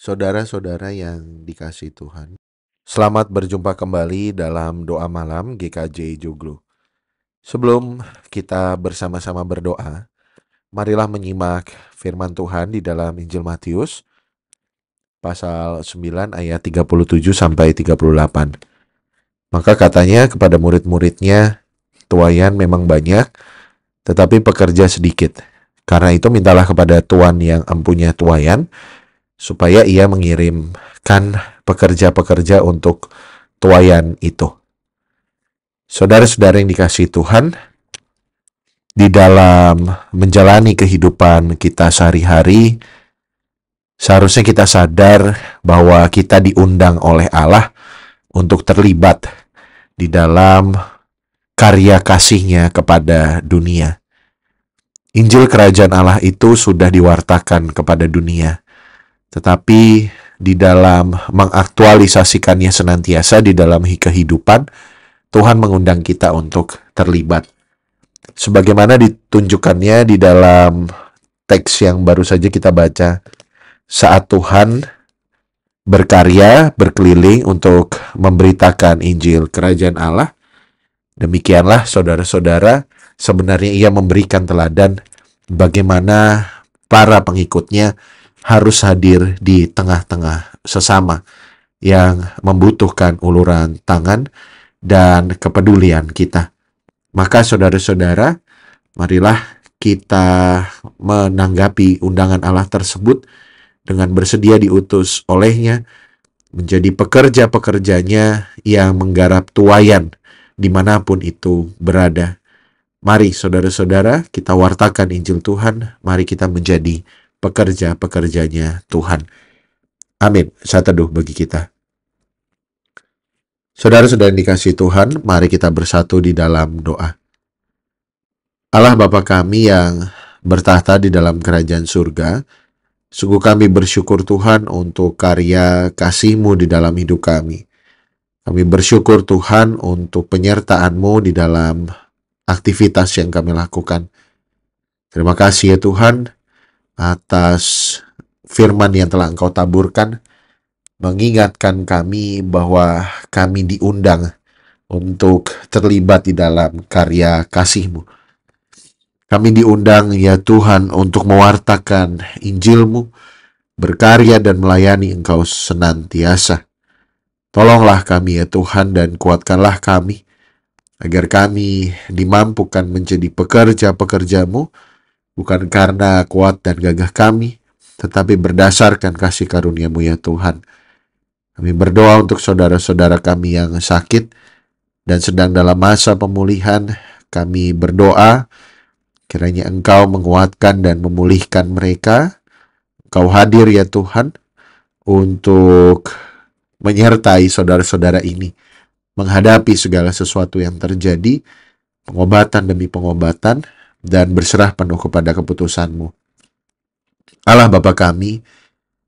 saudara-saudara yang dikasih Tuhan. Selamat berjumpa kembali dalam doa malam GKJ Joglo. Sebelum kita bersama-sama berdoa, marilah menyimak firman Tuhan di dalam Injil Matius pasal 9 ayat 37 sampai 38. Maka katanya kepada murid-muridnya, tuayan memang banyak, tetapi pekerja sedikit. Karena itu mintalah kepada tuan yang empunya tuayan supaya ia mengirimkan pekerja-pekerja untuk tuayan itu. Saudara-saudara yang dikasih Tuhan, di dalam menjalani kehidupan kita sehari-hari, seharusnya kita sadar bahwa kita diundang oleh Allah untuk terlibat di dalam karya kasihnya kepada dunia. Injil Kerajaan Allah itu sudah diwartakan kepada dunia tetapi di dalam mengaktualisasikannya senantiasa di dalam kehidupan, Tuhan mengundang kita untuk terlibat. Sebagaimana ditunjukkannya di dalam teks yang baru saja kita baca, saat Tuhan berkarya, berkeliling untuk memberitakan Injil Kerajaan Allah, demikianlah saudara-saudara, sebenarnya ia memberikan teladan bagaimana para pengikutnya harus hadir di tengah-tengah sesama yang membutuhkan uluran tangan dan kepedulian kita. Maka saudara-saudara, marilah kita menanggapi undangan Allah tersebut dengan bersedia diutus olehnya menjadi pekerja-pekerjanya yang menggarap tuayan dimanapun itu berada. Mari saudara-saudara kita wartakan Injil Tuhan, mari kita menjadi pekerja-pekerjanya Tuhan. Amin. Saya teduh bagi kita. Saudara-saudara yang dikasih Tuhan, mari kita bersatu di dalam doa. Allah Bapa kami yang bertahta di dalam kerajaan surga, sungguh kami bersyukur Tuhan untuk karya kasih-Mu di dalam hidup kami. Kami bersyukur Tuhan untuk penyertaan-Mu di dalam aktivitas yang kami lakukan. Terima kasih ya Tuhan, atas firman yang telah engkau taburkan, mengingatkan kami bahwa kami diundang untuk terlibat di dalam karya kasih-Mu. Kami diundang ya Tuhan untuk mewartakan Injil-Mu, berkarya dan melayani Engkau senantiasa. Tolonglah kami ya Tuhan dan kuatkanlah kami, agar kami dimampukan menjadi pekerja-pekerjamu, bukan karena kuat dan gagah kami, tetapi berdasarkan kasih karuniamu ya Tuhan. Kami berdoa untuk saudara-saudara kami yang sakit dan sedang dalam masa pemulihan. Kami berdoa kiranya Engkau menguatkan dan memulihkan mereka. Engkau hadir ya Tuhan untuk menyertai saudara-saudara ini menghadapi segala sesuatu yang terjadi, pengobatan demi pengobatan, dan berserah penuh kepada keputusanmu. Allah Bapa kami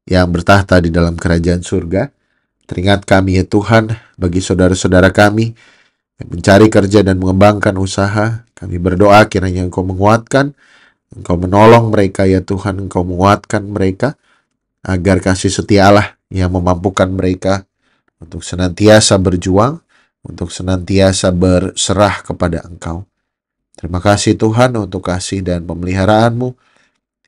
yang bertahta di dalam kerajaan surga, teringat kami ya Tuhan bagi saudara-saudara kami yang mencari kerja dan mengembangkan usaha. Kami berdoa kiranya Engkau menguatkan, Engkau menolong mereka ya Tuhan, Engkau menguatkan mereka agar kasih setia Allah yang memampukan mereka untuk senantiasa berjuang, untuk senantiasa berserah kepada Engkau. Terima kasih Tuhan untuk kasih dan pemeliharaan-Mu.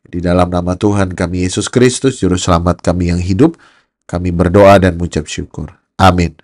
Di dalam nama Tuhan kami Yesus Kristus, Juru Selamat kami yang hidup, kami berdoa dan mengucap syukur. Amin.